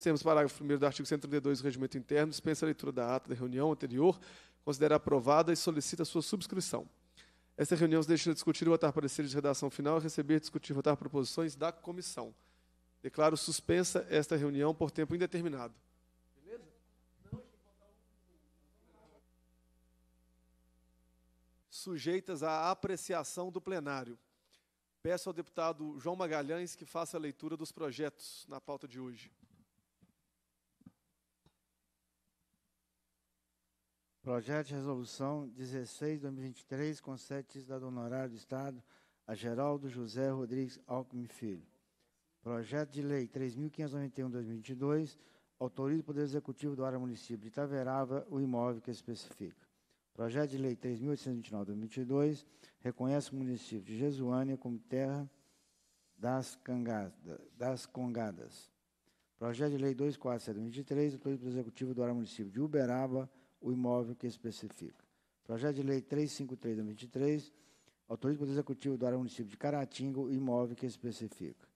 Temos parágrafo 1 do artigo 132 do Regimento Interno, dispensa a leitura da ata da reunião anterior, considera aprovada e solicita sua subscrição. Esta reunião se destina a discutir e votar pareceres de redação final e receber, discutir e votar proposições da comissão. Declaro suspensa esta reunião por tempo indeterminado. Sujeitas à apreciação do plenário. Peço ao deputado João Magalhães que faça a leitura dos projetos na pauta de hoje. Projeto de Resolução 16-2023, concede cidadão honorário do Estado a Geraldo José Rodrigues Alckmin Filho. Projeto de Lei 3.591-2022, autoriza o Poder Executivo do área município de Itaverava o imóvel que especifica. Projeto de Lei 3.829-2022, reconhece o município de Jesuânia como terra das, cangada, das Congadas. Projeto de Lei 247-2023, autoriza o Poder Executivo do área município de Uberaba o imóvel que especifica. Projeto de Lei 353 de 23 autoriza o Poder Executivo do ao município de Caratinga o imóvel que especifica.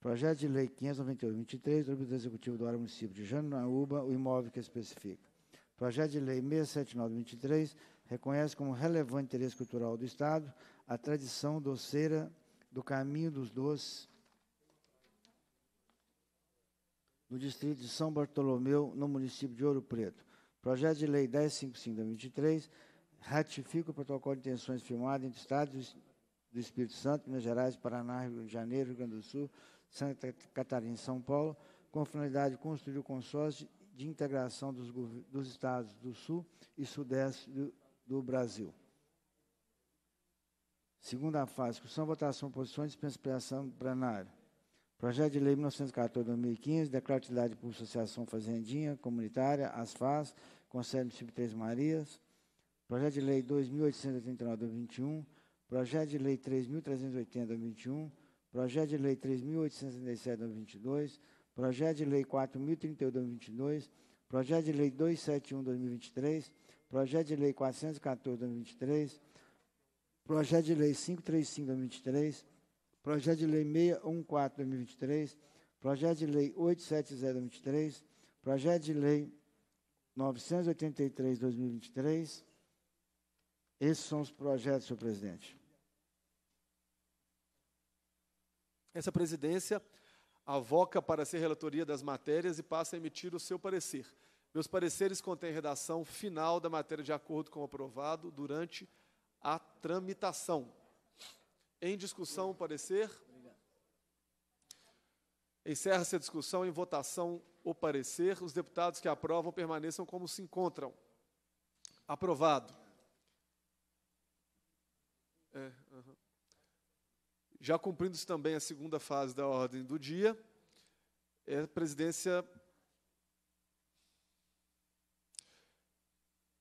Projeto de Lei 598 23 autoriza o Poder Executivo do ao município de Janaúba o imóvel que especifica. Projeto de Lei 679 23 reconhece como relevante interesse cultural do Estado a tradição doceira do Caminho dos Doces no distrito de São Bartolomeu, no município de Ouro Preto. Projeto de Lei 1055-2023 ratifica o protocolo de intenções firmado entre Estados do Espírito Santo, Minas Gerais, Paraná, Rio de Janeiro, Rio Grande do Sul, Santa Catarina e São Paulo, com finalidade de construir o consórcio de integração dos, dos estados do Sul e Sudeste do, do Brasil. Segunda fase, discussão, votação, posições, dispensa plenação planário. Projeto de Lei 1914-2015, declara utilidade por Associação Fazendinha Comunitária, ASFAS, Conselho Municipal Três Marias. Projeto de Lei 2889 2021 Projeto de Lei 3380 2021 Projeto de Lei 3877 2022 Projeto de Lei 4.038/2022, Projeto de Lei 271-2023, Projeto de Lei 414-2023, Projeto de Lei 535-2023, Projeto de Lei 614-2023, Projeto de Lei 870-2023, Projeto de Lei 983-2023. Esses são os projetos, senhor presidente. Essa presidência avoca para ser relatoria das matérias e passa a emitir o seu parecer. Meus pareceres contêm redação final da matéria de acordo com o aprovado durante a tramitação. Em discussão, o parecer? Encerra-se a discussão. Em votação, o parecer. Os deputados que aprovam permaneçam como se encontram. Aprovado. É, Já cumprindo-se também a segunda fase da ordem do dia, é a presidência